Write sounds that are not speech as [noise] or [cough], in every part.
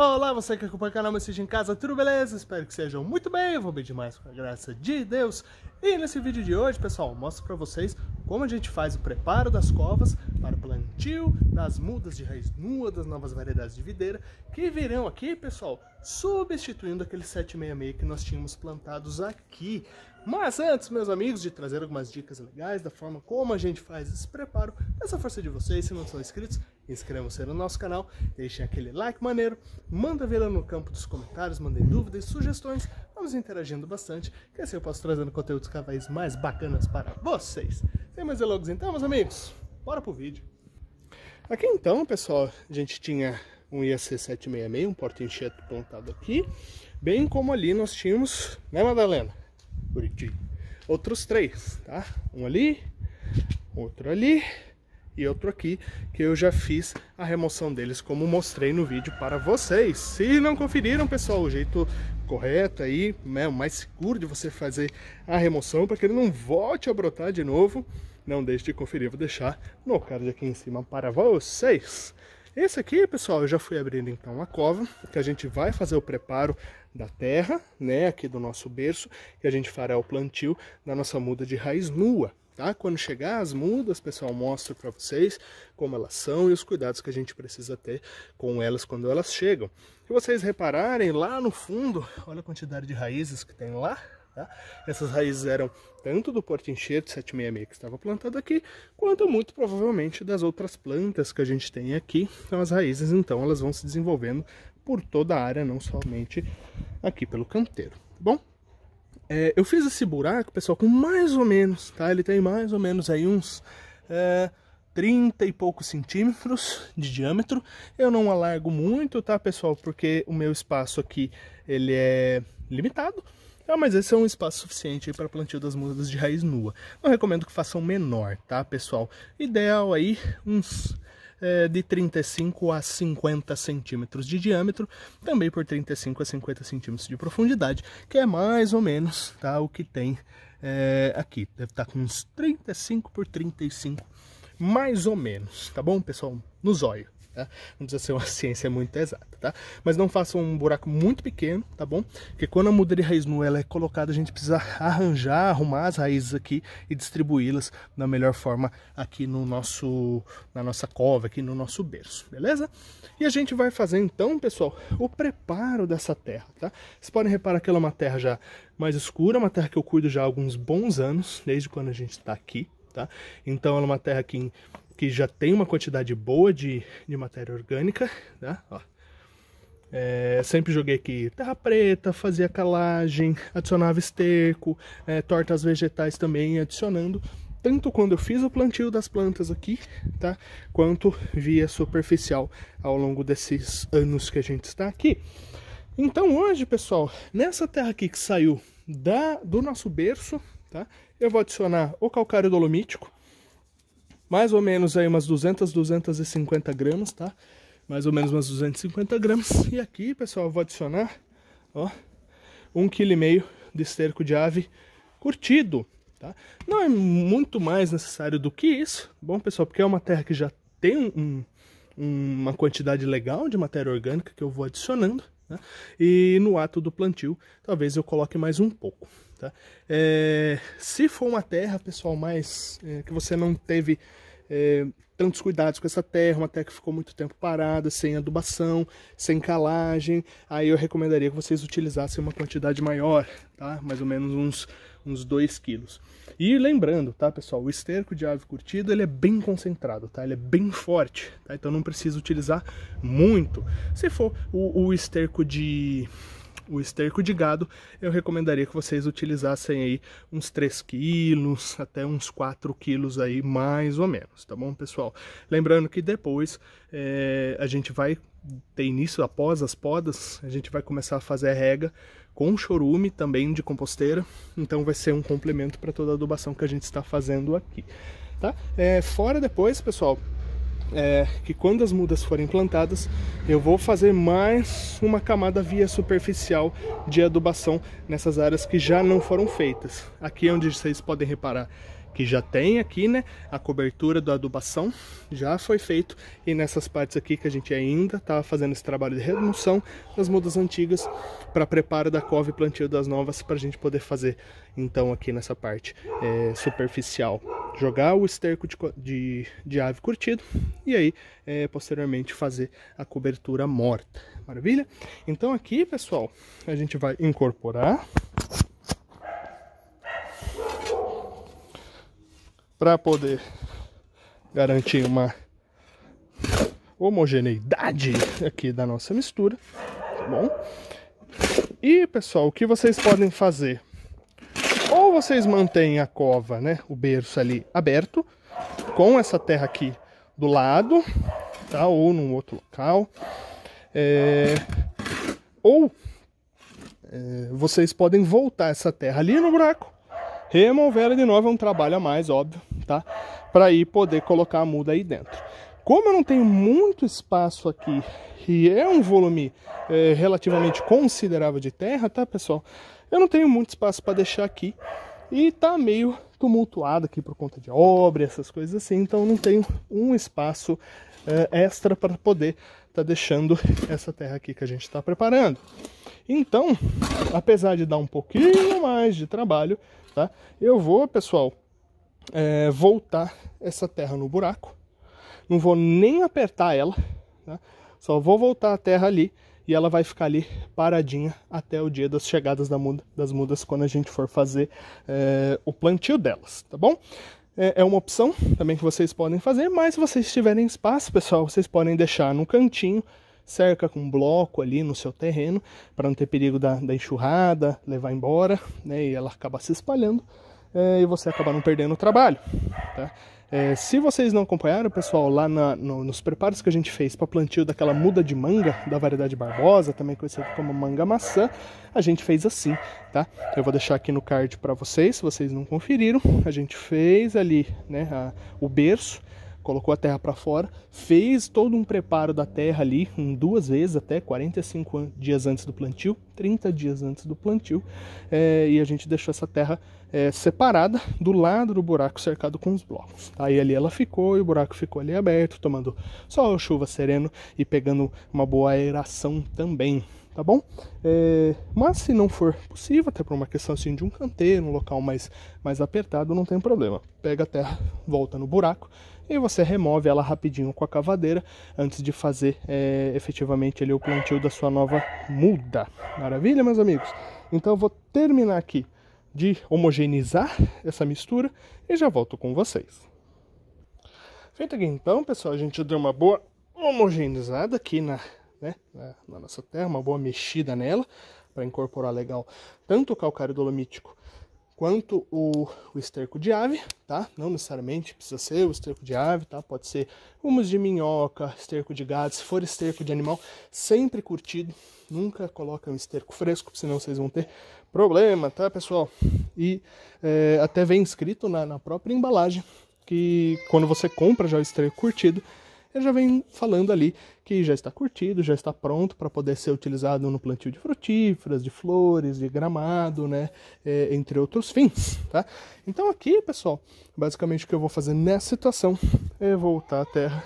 Olá, você que acompanha o canal Message em Casa, tudo beleza? Espero que sejam muito bem, eu vou bem demais com a graça de Deus. E nesse vídeo de hoje, pessoal, mostro para vocês como a gente faz o preparo das covas para o plantio das mudas de raiz nua das novas variedades de videira, que virão aqui, pessoal, substituindo aquele 766 que nós tínhamos plantados aqui. Mas antes, meus amigos, de trazer algumas dicas legais da forma como a gente faz esse preparo, essa força de vocês, se não são inscritos, inscrevam-se no nosso canal, deixem aquele like maneiro, manda vê-la no campo dos comentários, mandem dúvidas, sugestões, vamos interagindo bastante, que assim eu posso trazendo conteúdos cada vez mais bacanas para vocês. Sem mais delongas então, meus amigos, bora pro vídeo. Aqui então, pessoal, a gente tinha um IAC766, um porta-enxerto plantado aqui, bem como ali nós tínhamos, né Madalena? bonitinho. Outros três, tá? Um ali, outro ali e outro aqui, que eu já fiz a remoção deles, como mostrei no vídeo para vocês. Se não conferiram, pessoal, o jeito correto aí, né, o mais seguro de você fazer a remoção, para que ele não volte a brotar de novo, não deixe de conferir, vou deixar no card aqui em cima para vocês. Esse aqui, pessoal, eu já fui abrindo então a cova, que a gente vai fazer o preparo da terra, né, aqui do nosso berço, e a gente fará o plantio da nossa muda de raiz nua, tá? Quando chegar as mudas, pessoal, mostro para vocês como elas são e os cuidados que a gente precisa ter com elas quando elas chegam. Se vocês repararem, lá no fundo, olha a quantidade de raízes que tem lá, Tá? Essas raízes eram tanto do porto enxerto 766 que estava plantado aqui, quanto muito provavelmente das outras plantas que a gente tem aqui. Então as raízes então elas vão se desenvolvendo por toda a área, não somente aqui pelo canteiro. Bom, é, eu fiz esse buraco, pessoal, com mais ou menos, tá? Ele tem mais ou menos aí uns é, 30 e poucos centímetros de diâmetro. Eu não alargo muito, tá, pessoal? Porque o meu espaço aqui, ele é limitado. Ah, mas esse é um espaço suficiente para plantio das mudas de raiz nua. Não recomendo que façam menor, tá, pessoal? Ideal aí uns é, de 35 a 50 centímetros de diâmetro, também por 35 a 50 centímetros de profundidade, que é mais ou menos tá, o que tem é, aqui. Deve estar tá com uns 35 por 35, mais ou menos, tá bom, pessoal? No zóio tá? Não precisa ser uma [laughs] ciência muito exata, tá? Mas não faça um buraco muito pequeno, tá bom? Porque quando a muda de raiz nua ela é colocada, a gente precisa arranjar, arrumar as raízes aqui e distribuí-las da melhor forma aqui no nosso, na nossa cova, aqui no nosso berço, beleza? E a gente vai fazer então, pessoal, o preparo dessa terra, tá? Vocês podem reparar que ela é uma terra já mais escura, uma terra que eu cuido já há alguns bons anos, desde quando a gente está aqui, tá? Então ela é uma terra que, que já tem uma quantidade boa de, de matéria orgânica, tá? Ó. É, sempre joguei aqui terra preta, fazia calagem, adicionava esterco, é, tortas vegetais também adicionando, tanto quando eu fiz o plantio das plantas aqui, tá? Quanto via superficial ao longo desses anos que a gente está aqui. Então hoje, pessoal, nessa terra aqui que saiu da, do nosso berço, tá? Eu vou adicionar o calcário dolomítico, mais ou menos aí umas 200, 250 gramas, tá? Mais ou menos umas 250 gramas. E aqui, pessoal, eu vou adicionar, ó, um quilo e meio de esterco de ave curtido, tá? Não é muito mais necessário do que isso. Bom, pessoal, porque é uma terra que já tem um, uma quantidade legal de matéria orgânica que eu vou adicionando. Né? E no ato do plantio, talvez eu coloque mais um pouco. Tá? É, se for uma terra, pessoal, mais é, que você não teve é, tantos cuidados com essa terra, uma terra que ficou muito tempo parada, sem adubação, sem calagem, aí eu recomendaria que vocês utilizassem uma quantidade maior, tá? mais ou menos uns uns 2 quilos. E lembrando, tá, pessoal, o esterco de ave curtida, ele é bem concentrado, tá? Ele é bem forte, tá? Então não precisa utilizar muito. Se for o, o esterco de o esterco de gado, eu recomendaria que vocês utilizassem aí uns 3 quilos, até uns 4 quilos aí, mais ou menos, tá bom, pessoal? Lembrando que depois é, a gente vai ter início, após as podas, a gente vai começar a fazer a rega com chorume também de composteira, então vai ser um complemento para toda a adubação que a gente está fazendo aqui. Tá? É, fora depois, pessoal, é, que quando as mudas forem plantadas, eu vou fazer mais uma camada via superficial de adubação nessas áreas que já não foram feitas. Aqui é onde vocês podem reparar que já tem aqui, né? A cobertura da adubação já foi feito e nessas partes aqui que a gente ainda tá fazendo esse trabalho de redução das mudas antigas para preparo da cova e plantio das novas para a gente poder fazer então aqui nessa parte é, superficial jogar o esterco de, de, de, ave curtido e aí é, posteriormente fazer a cobertura morta. Maravilha? Então aqui, pessoal, a gente vai incorporar para poder garantir uma homogeneidade aqui da nossa mistura, tá bom? E pessoal, o que vocês podem fazer? Ou vocês mantêm a cova, né, o berço ali aberto, com essa terra aqui do lado, tá? Ou num outro local. É... Ou é, vocês podem voltar essa terra ali no buraco Remover de novo é um trabalho a mais, óbvio, tá? Para ir poder colocar a muda aí dentro. Como eu não tenho muito espaço aqui e é um volume é, relativamente considerável de terra, tá, pessoal? Eu não tenho muito espaço para deixar aqui e tá meio tumultuado aqui por conta de obra, essas coisas assim, então não tenho um espaço é, extra para poder tá deixando essa terra aqui que a gente está preparando. Então, apesar de dar um pouquinho mais de trabalho, tá? Eu vou, pessoal, é, voltar essa terra no buraco, não vou nem apertar ela, tá? só vou voltar a terra ali e ela vai ficar ali paradinha até o dia das chegadas da muda, das mudas, quando a gente for fazer é, o plantio delas, tá bom? É, é uma opção também que vocês podem fazer, mas se vocês tiverem espaço, pessoal, vocês podem deixar no cantinho cerca com um bloco ali no seu terreno, para não ter perigo da, da enxurrada, levar embora, né, e ela acaba se espalhando, é, e você acaba não perdendo o trabalho. Tá? É, se vocês não acompanharam, pessoal, lá na, no, nos preparos que a gente fez para plantio daquela muda de manga da variedade Barbosa, também conhecida como manga maçã, a gente fez assim, tá? Eu vou deixar aqui no card para vocês, se vocês não conferiram. A gente fez ali né, a, o berço, colocou a terra para fora, fez todo um preparo da terra ali, duas vezes até 45 dias antes do plantio, 30 dias antes do plantio, é, e a gente deixou essa terra é, separada do lado do buraco cercado com os blocos. Aí tá? ali ela ficou e o buraco ficou ali aberto, tomando sol, chuva, sereno e pegando uma boa aeração também tá bom? É, mas se não for possível, até por uma questão assim de um canteiro, um local mais, mais apertado, não tem problema. Pega a terra, volta no buraco, e você remove ela rapidinho com a cavadeira antes de fazer é, efetivamente ali, o plantio da sua nova muda. Maravilha, meus amigos? Então eu vou terminar aqui de homogeneizar essa mistura e já volto com vocês. Feito aqui então, pessoal, a gente deu uma boa homogeneizada aqui na, né, na nossa terra, uma boa mexida nela para incorporar legal tanto o calcário dolomítico quanto o, o esterco de ave, tá? Não necessariamente precisa ser o esterco de ave, tá? Pode ser humus de minhoca, esterco de gado, se for esterco de animal, sempre curtido. Nunca coloca um esterco fresco, senão vocês vão ter problema, tá, pessoal? E é, até vem escrito na, na própria embalagem que quando você compra já o esterco curtido, ele já vem falando ali que já está curtido, já está pronto para poder ser utilizado no plantio de frutíferas, de flores, de gramado, né, é, entre outros fins, tá? Então aqui, pessoal, basicamente o que eu vou fazer nessa situação é voltar a terra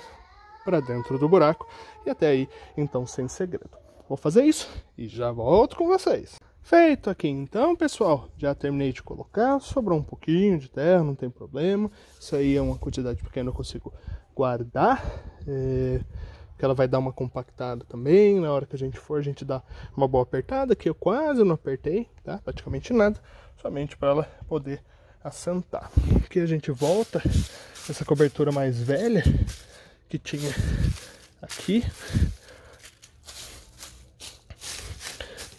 para dentro do buraco e até aí, então, sem segredo. Vou fazer isso e já volto com vocês. Feito aqui então, pessoal, já terminei de colocar, sobrou um pouquinho de terra, não tem problema. Isso aí é uma quantidade pequena, eu consigo guardar, é, que ela vai dar uma compactada também. Na hora que a gente for, a gente dá uma boa apertada, que eu quase não apertei, tá? Praticamente nada, somente para ela poder assentar. Aqui a gente volta essa cobertura mais velha que tinha aqui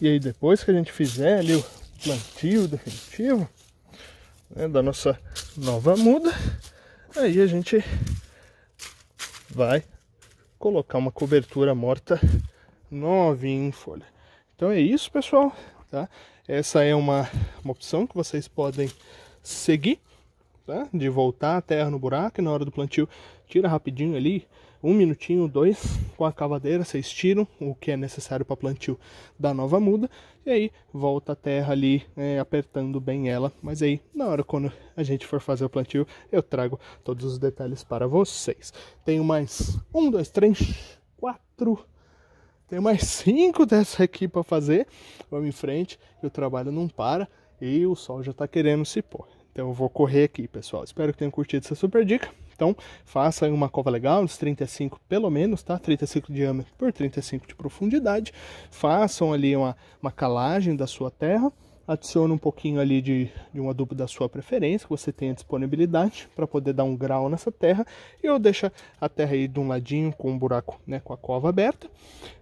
E aí depois que a gente fizer ali o plantio definitivo né, da nossa nova muda, aí a gente vai colocar uma cobertura morta novinha em folha. Então é isso, pessoal. Tá? Essa é uma, uma opção que vocês podem seguir tá? de voltar a terra no buraco e na hora do plantio tira rapidinho ali, um minutinho, dois, com a cavadeira vocês tiram o que é necessário para plantio da nova muda e aí volta a terra ali é, apertando bem ela. Mas aí na hora quando a gente for fazer o plantio eu trago todos os detalhes para vocês. Tenho mais um, dois, três, quatro tem mais cinco dessa aqui para fazer. Vamos em frente, o trabalho não para e o sol já está querendo se pôr. Então eu vou correr aqui, pessoal. Espero que tenham curtido essa super dica. Então, faça uma cova legal, uns 35 pelo menos, tá? 35 de diâmetro por 35 de profundidade. Façam ali uma, uma calagem da sua terra adiciona um pouquinho ali de, de, um adubo da sua preferência, que você tenha disponibilidade para poder dar um grau nessa terra, e ou deixo a terra aí de um ladinho com um buraco, né, com a cova aberta,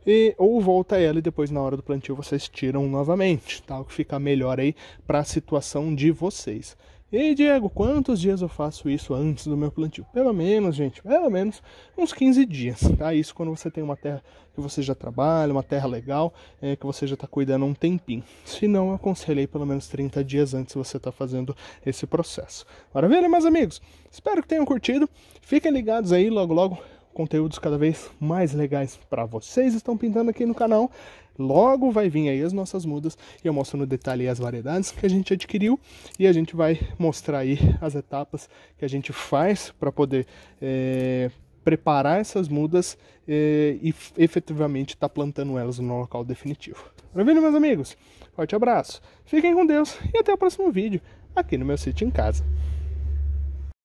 e ou volta ela e depois na hora do plantio vocês tiram novamente, tá? O que fica melhor aí para a situação de vocês. Ei, Diego, quantos dias eu faço isso antes do meu plantio? Pelo menos, gente, pelo menos uns 15 dias, tá? Isso quando você tem uma terra que você já trabalha, uma terra legal, é, que você já está cuidando há um tempinho. Se não, eu aconselhei pelo menos 30 dias antes você está tá fazendo esse processo. Maravilha, meus amigos? Espero que tenham curtido. Fiquem ligados aí, logo logo conteúdos cada vez mais legais para vocês. Estão pintando aqui no canal. Logo vai vir aí as nossas mudas e eu mostro no detalhe as variedades que a gente adquiriu e a gente vai mostrar aí as etapas que a gente faz para poder é, preparar essas mudas é, e efetivamente estar tá plantando elas no local definitivo. Maravilha, tá meus amigos? Forte abraço, fiquem com Deus e até o próximo vídeo aqui no meu sítio em casa.